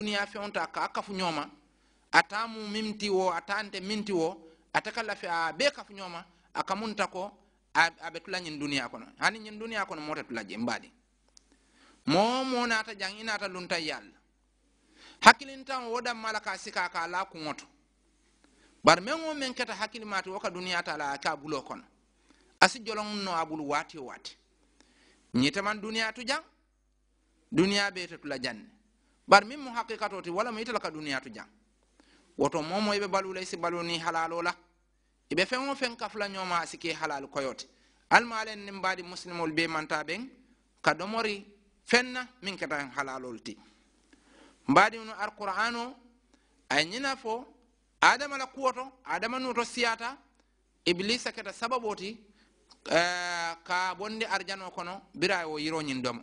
duniya feŋonta ka a kafu ñooma ata mu mimti wo atante minti wo ate ka lafi a bee kafu ñooma a ka munta ko a be tula ñiŋ duniya kono hani ñiŋ duniya kono moo te tula je mbaadi moo moo naata jaŋ i naata lunta yal hakkilintaŋo wo danma la ka sika ka a laa kuŋo to bari meŋ wo meŋ keta hakkilimaati wo ka duniya ta la a ke a buloo kono asi joloŋ no a bulu waati waati ñitemaŋ duniya tu jaŋ duniya bee te tula jaŋ ne bar min mu wala mu itala ka duniya duniyatu jang woto momo ibe balu balula si balu ni halalo la ibe fe mo fen ka fla nyoma sike halal koyote al malen nim badi muslimul be manta ben ka do mori na min ka tan halalol ti badi no al o ay nyina fo adam la kuoto adam no to siata iblis ka ta sababoti uh, eh, ka bonde arjano kono bira wo yiro nyindom domo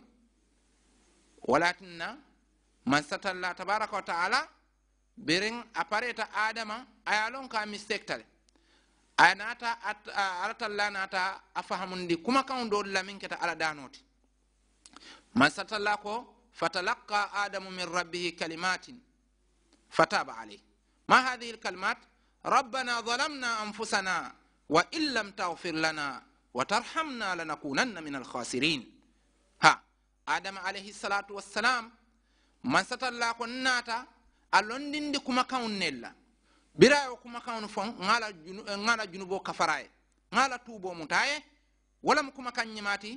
man satalla tabaraka wa taala beren a pareta adama a ye lon ka mistake tale a naata ala talla naata a fahamundi kumakaŋo doolu la miŋ keta ala daanoo ti man satalla ko fatalaqa adamu min rabbihi kalimatin fataba alayh ma hadihi lkalimat rabbana zalamna anfusana wa in lam tagfir lana wa tarhamna lanakunanna min alkhasirin ha adama alayhi salatu wassalam man satalla ko nata a londindi kumakaŋo nel la bira yo kumakaŋo fon ŋala junu eh, ŋala junubo kafara ye ŋala tubo mutaye ye walam kumakaŋ ñimaati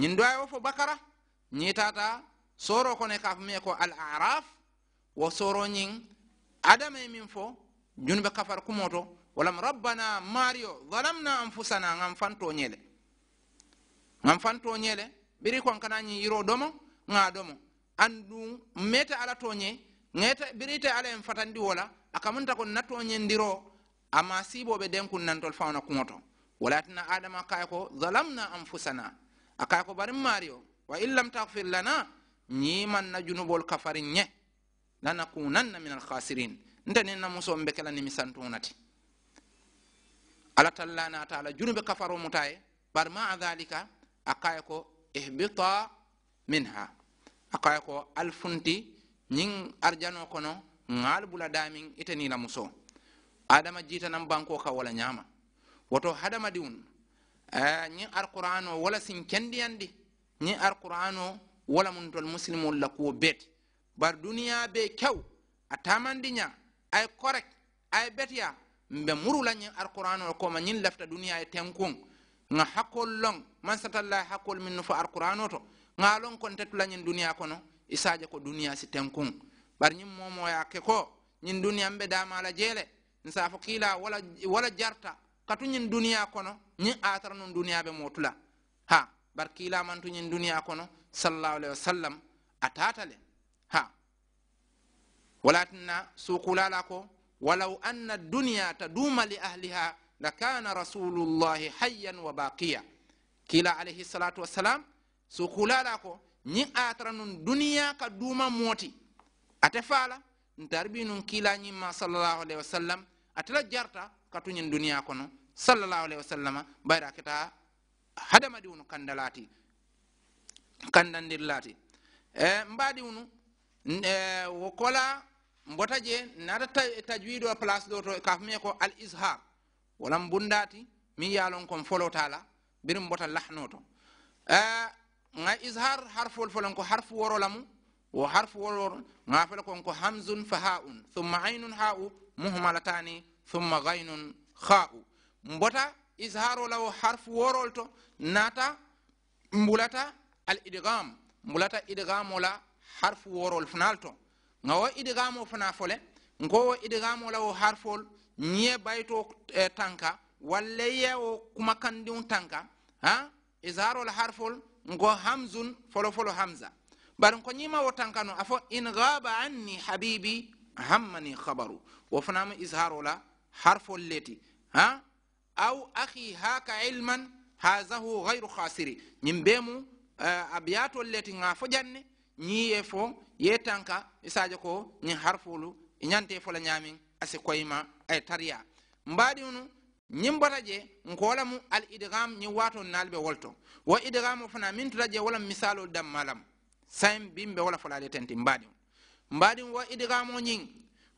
ñiŋ do fo bakara ñiŋ tata sooro kono ka fo me ko al araf wo soro ñiŋ adama min fo junube kafar kumoto walam rabbana mario zalamna anfusana ŋan fanto ñe ŋan fanto ñe biri konkana ñiŋ yiro domo ŋa domo an mete ala toñe ŋeta birite ala en fatandi wola akamunta ko natoñendiro ama siiɓoɓe denkun nantol fawna kuŋoto walatina adama kaya ko zalamna anfusana akaya ko barin mario wa in lam tagfir lana ñiman na junubol kafarin ñe lanakunanna min alkhasirin nte nin na muso be kela nimisantunati ala tallana taala junube kafaro mutaye bar maa dhalika akaya ko ihbita minha akaya ko alfunti nin arjano kono ngal bula daamiŋ iteni la muso adama jiitanan banko ka wala nyama woto a ni eh, alqur'ano wala sin andi ni alqur'ano wala muntol musilimol la kuwo bet bari duniya be kaw a tamandi korek ay ye mbe muru la ñiŋ alqur'ano ma nin lafita duniya e tenkuŋ nga hakkol long man satalla hakol min nu fo alqur'ano to ŋaaloŋ kontetula ñiŋ duniya kono i saaje ko duniya si tenkuŋ bari ñiŋ moomooya ke ko ñiŋ duniyaŋ be daama la jeele nsaafo kiila wala wala jarta katu ñiŋ duniya kono ñiŋ aatara nuŋ duniya be mootu la ha bari kiila mantu ñiŋ duniya kono sallallahu alayhi wa sallam a taata le ha walatinna suukula la ko walaw anna duniya taduuma li ahliha la kana rasulullahi hayyan wa baqiya kiila alayhi salatu wassalam so kulala ko ñin atara nun duniya ka duma mooti ate faala ntarbi nun kilañin ma sallallahu alayhi wa sallam atela jarta katuñin duniya kono sallallahu alayhi wa sallama bayra keta hadamadiwunu kandalati kandandirlati e mbaadi wunu e, wo kola mbota je nata tajwiido place ɗo to kafumie ko al ishar wolam bundati min yalon kon folotala birin mbota lahnoto e, nga izhar harfol folon ko harfu woro lamu harfu woro nga fela kon hamzun fahaun haun thumma ainun hau muhumalatani thumma ghainun kha'u mbota izharo lawo harfu worol nata mbulata al idigam mbulata idghamo la harfu worol fanal to nga wo idghamo fana fole ngo wo idghamo lawo harfol ñiye bayto eh, tanka walla yewo kumakandiŋ tanka ha izharol harfol ngo hamzun folo folo hamza bari ko ñima wo tankano afo in ghaba anni habibi hammani khabaru wo fanama isharo la harfol leti ha aw akhi haka ilman hazahu gayru khasiri ñim bemu uh, eh, abiyatol leti ga fo janne ñiye fo ye tanka isaje ko ñin harfolu ñante fola ñamin asi koyma ay eh, tariya mbadi unu ñiŋ bota je nko lamu al idgam ñiŋ waatol naal be wolto wo idgamo fana miŋ tuta je wo laŋ misalol damma lamu sayin biŋ be wo la folale tenti mbaadiŋ mbaadiŋ wo idgamo ñiŋ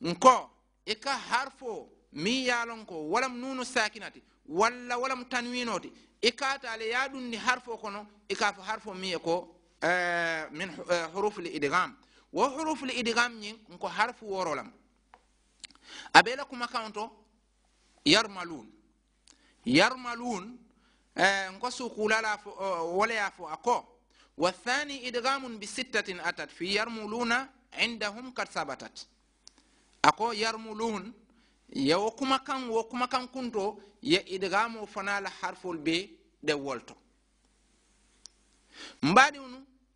nko i ka harfo miŋ ye a lon ko wo lamu nuunu sakinati walla wo lamu tanwino ti i ka ta le ye a duŋ ni harfo kono i ka fo harfo miŋ ye ko uh, eh, min uh, eh, huruful idgam wo huruful idgam ñiŋ nko harfu woro lamu a be i la kumakaŋo to yarmalun يرملون آه، نقصوا قولا آه، ولا أكو والثاني إدغام بستة أتت في يرملون عندهم قد ثبتت أكو يرملون يا وكما كان وكما كان كنتو يا إدغام فنال حرف البي دولتو مبادئ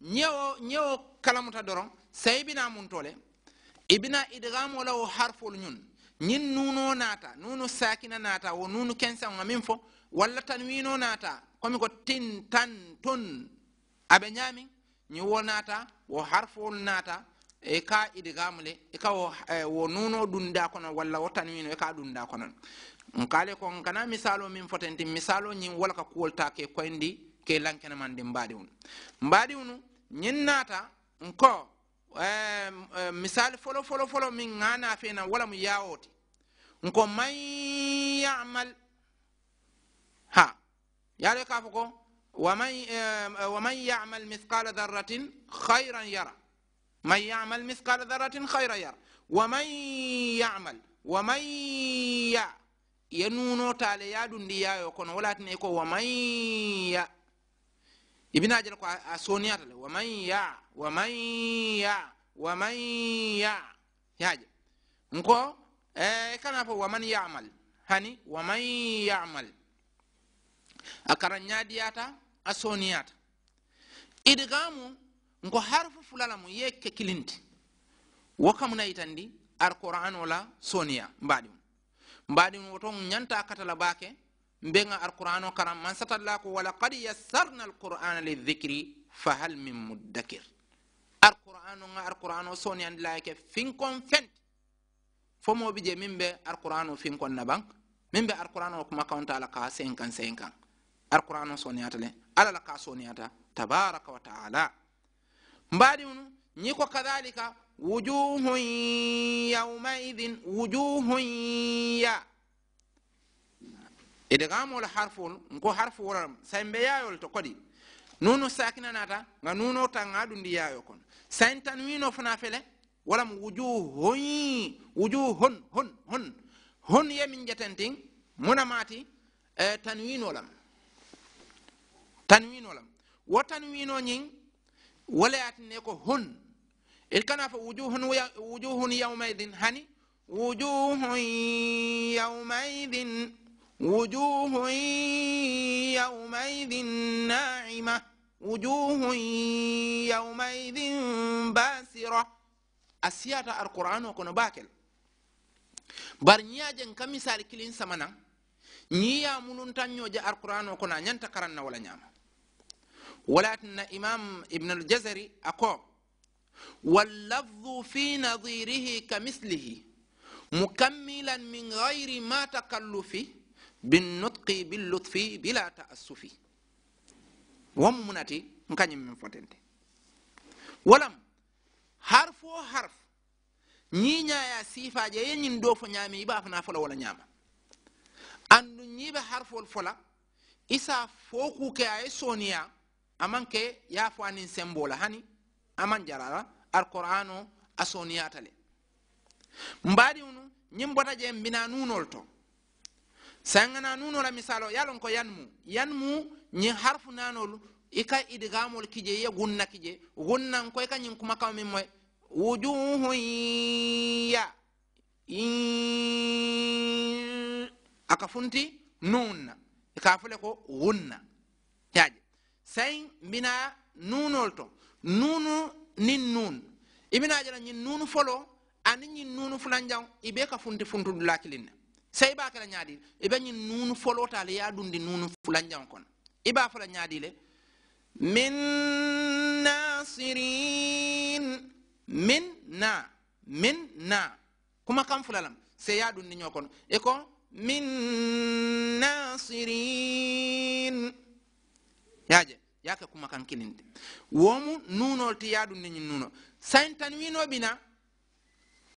نيو نيو كلامتا دورون سيبنا منتولي ibina idgamu law harful ñun ñin nuno naata nunu sakina naata wo nunu kensaŋa min fo walla tanwino naata komi ko tin tan ton abe ñamin ñi wo naata wo harfowol naata e ka idigamu le e ka wo, eh, nuno dunda kono walla wo tanwino e ka dunda kono konon nkale ko nkana misalo min fotenti misalo ñin wala ka kuwol ta ke koyndi ke lankenamandin mbaɗiwunu mbaɗiwunu ñin naata nko Eh, eh, misali folo folo folo min ŋa nafena wala mu yawo ti nko man yamal ha yaale ka fo ko ومن ومن يعمل مثقال ذرة خيرا يرى من يعمل مثقال ذرة خيرا يرى ومن يعمل ومن يا ينونو تالي يا دندي يا يكون ولا تنيكو ومن يا ibina ajala ko a soniyata le waman ya waman ya waman ya yaje nko e eh, kana fo waman yamal hani waman yamal a karanyadiyata a soniyata idgamu nko harfu fulalamu ye kilinti wo na itandi alquran wala soniya mbaɗi mum woto ñanta katala baake mbenga alquran o karam man satalla ko walaqad yassarna alqur'ana lidhikri fahal min muddakir alquran o ga alquran o soniyandilake finkon fenti fo moɓe je min ɓe alquran o finkon naban min ɓe alquran o kuma kawanta ala ka senkan senkan alquran o soniyata le ala la ka soniyata tabaraka wa taala mbaɗi munu ñi ko kadalika wujuhun yaumaidin wujuhun ya ede gamol harfol ko harfowolal sayi mbe yayol to kodi nuno sakinanata ga nuno tanga ɗum ndi yayo kon sayin tanwino fana fele walam wujuu hoy wujuu hon hon hon hon yemin jetentin munamati e, tanwinolam tanwinolam wo tanwino ñin woleyatine ko hon ed kana fo wujuhun wujuhun e yaumaidin hani wujuhun yaumaidin وجوه يومئذ ناعمة وجوه يومئذ باسرة أسياتا القرآن وكنا باكل برنيا جن كمثال كلين سمنا نيا ملون تنيو جاء القرآن وكنا نينتا كرنا ولا نعم ولكن إمام ابن الجزري أقوم واللفظ في نظيره كمثله مكملا من غير ما تكلفه binnutqi billutfi bila taassufi wom munati nkañum min fotente walam harf o harf ñiñaya sifaje ye ñin do fo ñaami iba fana fola wala ñaama andu ñiɓe harfol fola isa foku ke aye soniya aman ke ya fo anin sembola hani aman jarara alqur'an o a soniyatale mbaɗi unu ñin bota je mbina nunol to sangana nuno la misalo yalon ko yanmu yanmu ni harfu nanol ika ka idgamol kije ye gunna kije gunnan koy ka nyin kuma kawmi min moy wujuhun ya aka nunna ka fule ko gunna yaje sai bina nunol to nunu nin nun ibina jara ñin nunu folo ani ñin nunu fulanjaw ibe ka funti funtu lakilinna sai ba kala nyaadi ibe nyi nunu folota le le min nasirin min na min na kuma kam fulalam sai ya dundi nyokon e ko min nasirin yaje yaka kuma kan kilinde womu nunol ti ya dundi nyi nuno sain tanwino bina